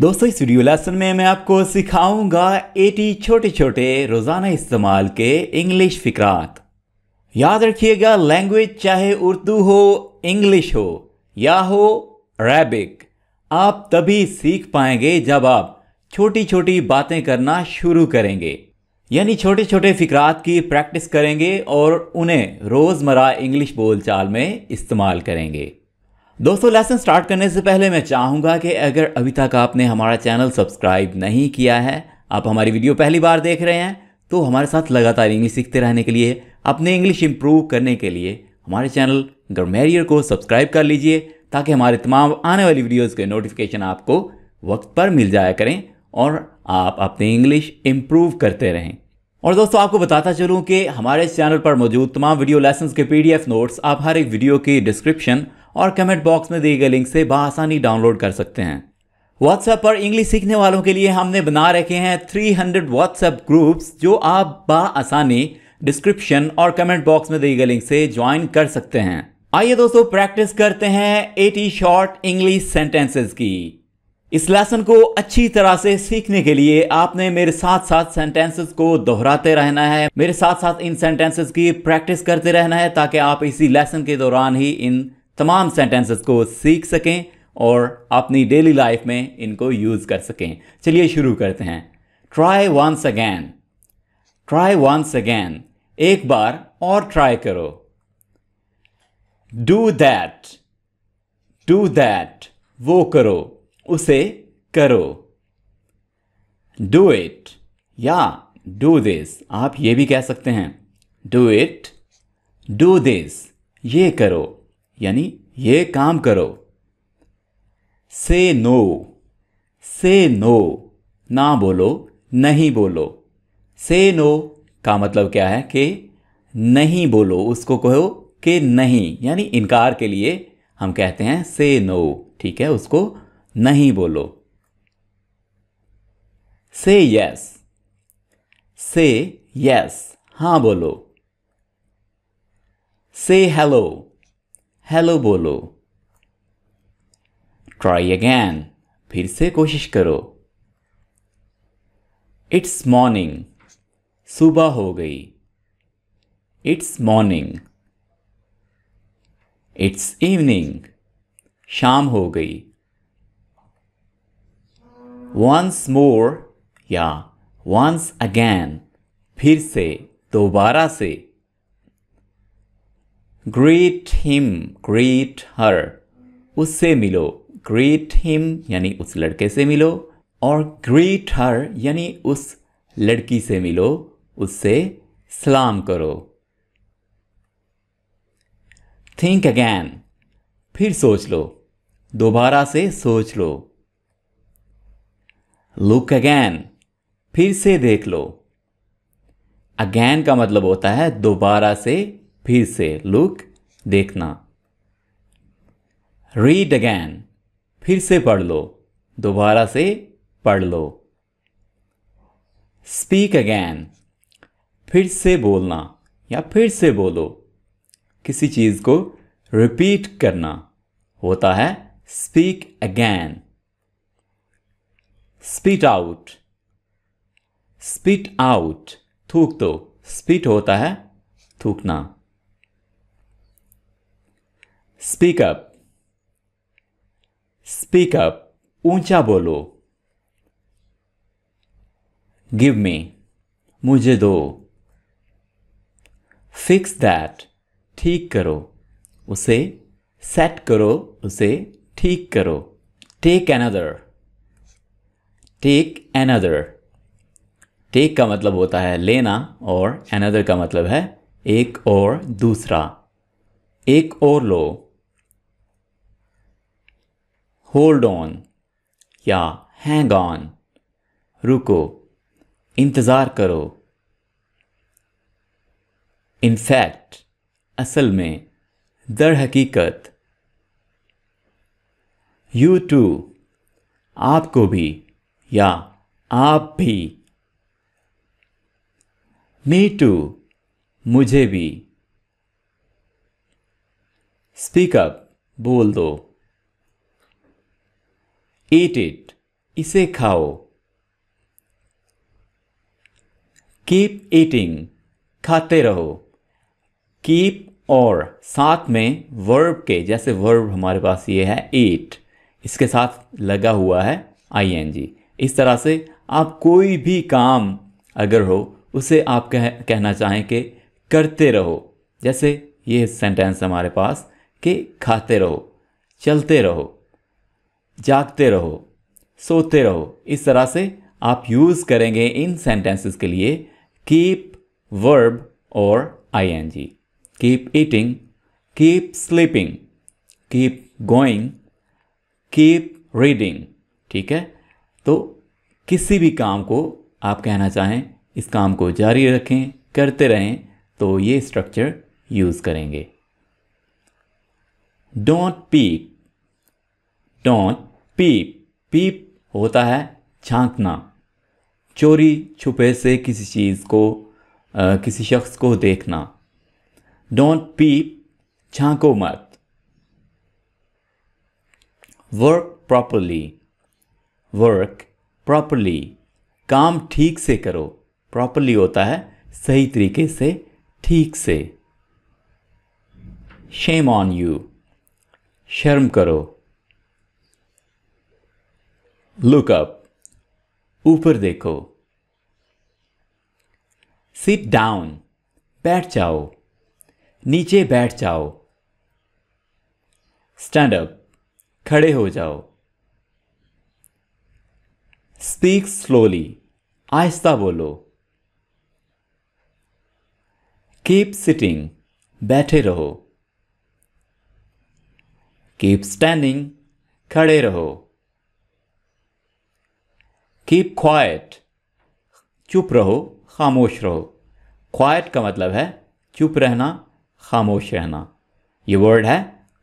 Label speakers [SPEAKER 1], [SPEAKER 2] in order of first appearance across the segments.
[SPEAKER 1] दोस्तों इस video lesson में मैं आपको सिखाऊंगा 80 छोटे छोटे रोज़ाना इस्तेमाल के इंग्लिश फिक्रात याद रखिएगा लैंग्वेज चाहे उर्दू हो इंग्लिश हो या हो अरेबिक आप तभी सीख पाएंगे जब आप छोटी छोटी बातें करना शुरू करेंगे यानी छोटे छोटे फिक्रात की प्रैक्टिस करेंगे और उन्हें रोज़मर्रा इंग्लिश बोलचाल में इस्तेमाल करेंगे दोस्तों लेसन स्टार्ट करने से पहले मैं चाहूँगा कि अगर अभी तक आपने हमारा चैनल सब्सक्राइब नहीं किया है आप हमारी वीडियो पहली बार देख रहे हैं तो हमारे साथ लगातार इंग्लिश सीखते रहने के लिए अपने इंग्लिश इम्प्रूव करने के लिए हमारे चैनल ग्रमेरियर को सब्सक्राइब कर लीजिए ताकि हमारे तमाम आने वाली वीडियोज़ के नोटिफिकेशन आपको वक्त पर मिल जाया करें और आप अपने इंग्लिश इम्प्रूव करते रहें और दोस्तों आपको बताता चलूँ कि हमारे चैनल पर मौजूद तमाम वीडियो लेसन के पी नोट्स आप हर एक वीडियो की डिस्क्रिप्शन और कमेंट बॉक्स में दिए गए लिंक से बसानी डाउनलोड कर सकते हैं व्हाट्सएप पर इंग्लिश सीखने वालों के लिए हमने बना रखे हैं 300 व्हाट्सएप ग्रुप्स जो आप बसानी डिस्क्रिप्शन और कमेंट बॉक्स में दिए गए लिंक से ज्वाइन कर सकते हैं आइए दोस्तों प्रैक्टिस करते हैं 80 शॉर्ट इंग्लिश सेंटेंसेस की इस लेसन को अच्छी तरह से सीखने के लिए आपने मेरे साथ साथ सेंटेंसेस को दोहराते रहना है मेरे साथ साथ इन सेंटेंसेस की प्रैक्टिस करते रहना है ताकि आप इसी लेसन के दौरान ही इन तमाम सेंटेंसेस को सीख सकें और अपनी डेली लाइफ में इनको यूज़ कर सकें चलिए शुरू करते हैं try once again try once again एक बार और ट्राई करो डू दैट डू दैट वो करो उसे करो डू इट या डू दिस आप ये भी कह सकते हैं डू इट डू दिस ये करो यानी ये काम करो से नो से नो ना बोलो नहीं बोलो से नो का मतलब क्या है कि नहीं बोलो उसको कहो कि नहीं यानी इनकार के लिए हम कहते हैं से नो ठीक है उसको नहीं बोलो से यस से यस हाँ बोलो से हेलो हेलो बोलो ट्राई अगैन फिर से कोशिश करो इट्स मॉर्निंग सुबह हो गई इट्स मॉर्निंग इट्स इवनिंग शाम हो गई वंस मोर या वंस अगैन फिर से दोबारा से ग्रीट हिम ग्रीट हर उससे मिलो ग्रीट हिम यानी उस लड़के से मिलो और ग्रीट हर यानी उस लड़की से मिलो उससे सलाम करो थिंक अगैन फिर सोच लो दोबारा से सोच लो लुक अगैन फिर से देख लो अगैन का मतलब होता है दोबारा से फिर से लुक देखना रीड अगैन फिर से पढ़ लो दोबारा से पढ़ लो स्पीक अगैन फिर से बोलना या फिर से बोलो किसी चीज़ को रिपीट करना होता है speak again spit out spit out थूक दो स्पीट होता है थूकना स्पीक अप स्पीक अप ऊंचा बोलो गिव मी मुझे दो फिक्स दैट ठीक करो उसे सेट करो उसे ठीक करो take another take another take का मतलब होता है लेना और अनदर का मतलब है एक और दूसरा एक और लो होल्ड ऑन या हैंग ऑन रुको इंतज़ार करो इनफैक्ट असल में दर हकीकत यू टू आपको भी या आप भी मी टू मुझे भी स्पीक अप बोल दो ईट इट इसे खाओ कीप ईटिंग खाते रहो कीप और साथ में वर्ब के जैसे वर्ब हमारे पास ये है ईट इसके साथ लगा हुआ है आई एन जी इस तरह से आप कोई भी काम अगर हो उसे आप कह कहना चाहें कि करते रहो जैसे ये सेंटेंस हमारे पास कि खाते रहो चलते रहो जागते रहो सोते रहो इस तरह से आप यूज़ करेंगे इन सेंटेंसेस के लिए कीप वर्ब और ING keep eating keep sleeping keep going keep reading ठीक है तो किसी भी काम को आप कहना चाहें इस काम को जारी रखें करते रहें तो ये स्ट्रक्चर यूज़ करेंगे don't peek don't peep peep होता है झांकना चोरी छुपे से किसी चीज़ को आ, किसी शख्स को देखना डोंट पीप झांको मत वर्क प्रॉपरली वर्क प्रॉपरली काम ठीक से करो प्रॉपरली होता है सही तरीके से ठीक से शेम ऑन यू शर्म करो लुक अप ऊपर देखो सिट डाउन बैठ जाओ नीचे बैठ जाओ स्टैंड अप खड़े हो जाओ स्पीक स्लोली आहिस्ता बोलो कीप सिटिंग बैठे रहो कीप स्टैंडिंग खड़े रहो कीप क्वाइट चुप रहो खामोश रहो क्वाइट का मतलब है चुप रहना खामोश रहना ये वर्ड है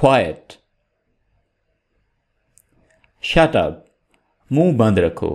[SPEAKER 1] क्वाइट शट अप मुंह बंद रखो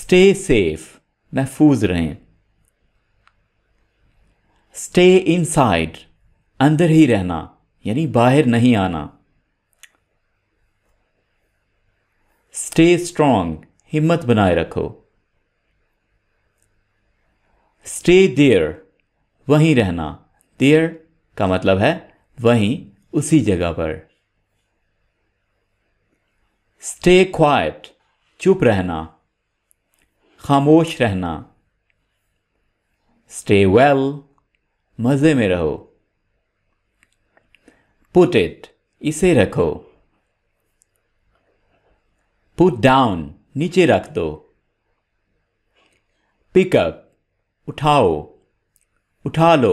[SPEAKER 1] स्टे सेफ महफूज रहें स्टे इनसाइड अंदर ही रहना यानी बाहर नहीं आना स्टे स्ट्रांग हिम्मत बनाए रखो स्टे देयर वहीं रहना देयर का मतलब है वहीं उसी जगह पर स्टे क्वाइट चुप रहना खामोश रहना स्टे वेल well, मज़े में रहो पुट इट इसे रखो पुट डाउन नीचे रख दो पिकअप उठाओ उठा लो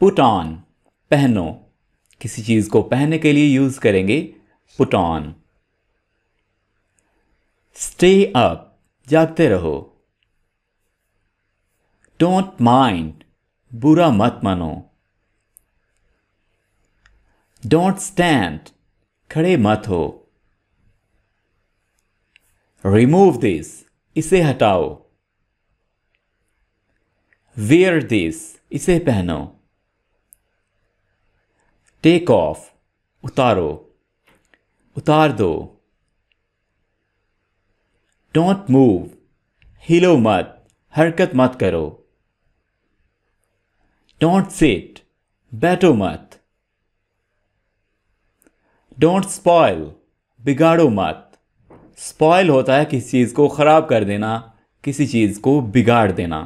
[SPEAKER 1] पुट ऑन पहनो किसी चीज़ को पहनने के लिए यूज़ करेंगे पुट ऑन स्टे अप जागते रहो डोंट माइंड बुरा मत मानो डोंट स्टैंड खड़े मत हो रिमूव दिस इसे हटाओ वेयर दिस इसे पहनो टेक ऑफ उतारो उतार दो डोंट मूव हिलो मत हरकत मत करो डोंट सेट बैठो मत डोंट स्पॉयल बिगाड़ो मत स्पॉयल होता है किसी चीज़ को ख़राब कर देना किसी चीज़ को बिगाड़ देना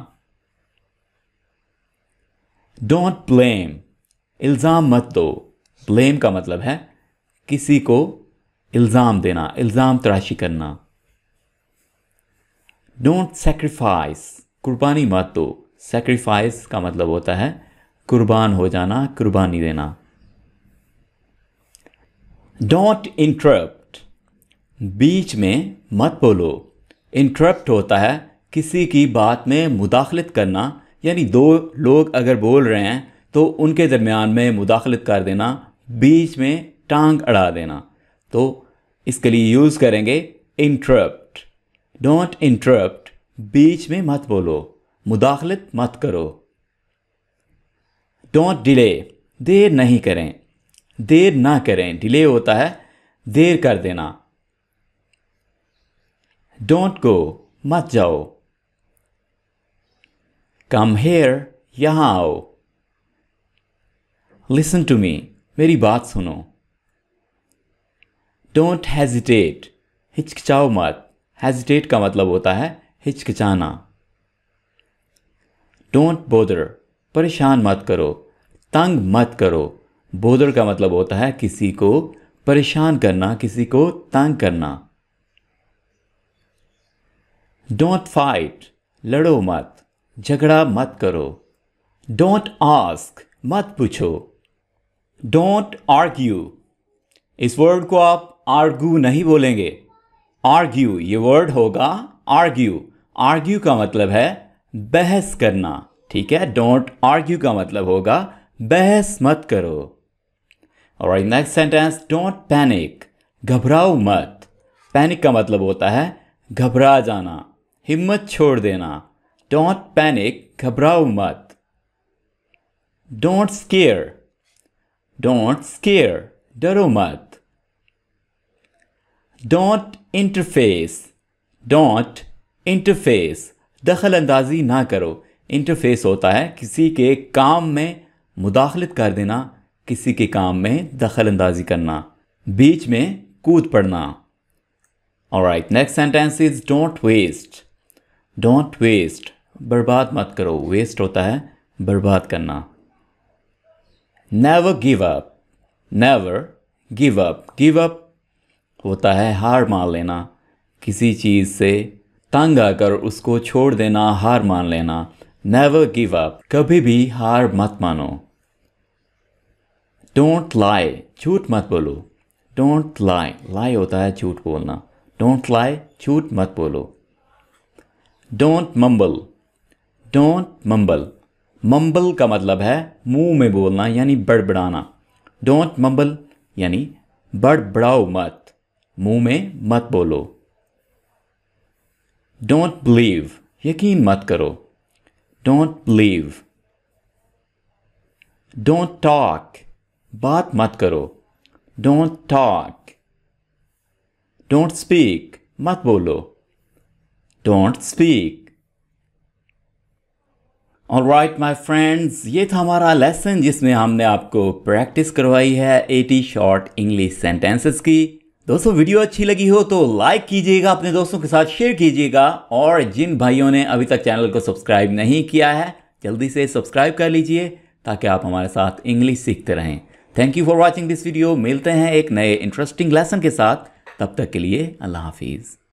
[SPEAKER 1] डोंट ब्लेम इल्ज़ाम मत दो ब्लेम का मतलब है किसी को इल्ज़ाम देना इल्ज़ाम तराशी करना डोंट सेक्रीफाइस कुर्बानी मत दो सेक्रीफाइस का मतलब होता है कुर्बान हो जाना कुर्बानी देना डोंट इंटरप्ट बीच में मत बोलो इंटरप्ट होता है किसी की बात में मुदाखलत करना यानी दो लोग अगर बोल रहे हैं तो उनके दरमियान में मुदाखलत कर देना बीच में टांग अड़ा देना तो इसके लिए यूज़ करेंगे इंटरप्ट डोंट इंटरप्ट बीच में मत बोलो मुदाखलत मत करो डोंट डिले देर नहीं करें देर ना करें डिले होता है देर कर देना डोंट गो मत जाओ कम हेयर यहां आओ लिसन टू मी मेरी बात सुनो डोंट हेजिटेट हिचकिचाओ मत हेजिटेट का मतलब होता है हिचकिचाना डोंट बोदर परेशान मत करो तंग मत करो बोधर का मतलब होता है किसी को परेशान करना किसी को तंग करना डोंट फाइट लड़ो मत झगड़ा मत करो डोंट आस्क मत पूछो डोंट आर्ग्यू इस वर्ड को आप आर्ग्यू नहीं बोलेंगे आर्ग्यू ये वर्ड होगा आर्ग्यू आर्ग्यू का मतलब है बहस करना ठीक है डोंट आर्ग्यू का मतलब होगा बहस मत करो और नेक्स्ट सेंटेंस डोंट पैनिक घबराओ मत पैनिक का मतलब होता है घबरा जाना हिम्मत छोड़ देना डोंट पैनिक घबराओ मत डोंट स्केयर डोंट स्केयर डरो मत डोंट इंटरफेस डोंट इंटरफेस दखल अंदाजी ना करो इंटरफेस होता है किसी के काम में मुदाखलत कर देना किसी के काम में दखल अंदाजी करना बीच में कूद पड़ना और right next sentence is don't waste don't waste बर्बाद मत करो वेस्ट होता है बर्बाद करना never give up never give up give up होता है हार मान लेना किसी चीज़ से तंग आकर उसको छोड़ देना हार मान लेना नेवर गिव अप कभी भी हार मत मानो डोंट लाई झूठ मत बोलो डोंट लाई लाई होता है झूठ बोलना डोंट लाई झूठ मत बोलो don't mumble don't mumble mumble का मतलब है मुंह में बोलना यानी बड़बड़ाना डोंट मम्बल यानी बड़बड़ाओ मत मुंह में मत बोलो डोंट बिलीव यकीन मत करो डोंट बिलीव डोंट टॉक बात मत करो डोंट टॉक डोंट स्पीक मत बोलो डोंट स्पीक और राइट माई फ्रेंड्स ये था हमारा लेसन जिसमें हमने आपको प्रैक्टिस करवाई है 80 शॉर्ट इंग्लिश सेंटेंसेस की दोस्तों वीडियो अच्छी लगी हो तो लाइक कीजिएगा अपने दोस्तों के साथ शेयर कीजिएगा और जिन भाइयों ने अभी तक चैनल को सब्सक्राइब नहीं किया है जल्दी से सब्सक्राइब कर लीजिए ताकि आप हमारे साथ इंग्लिश सीखते रहें thank you for watching this video मिलते हैं एक नए इंटरेस्टिंग लेसन के साथ तब तक के लिए अल्लाह हाफिज़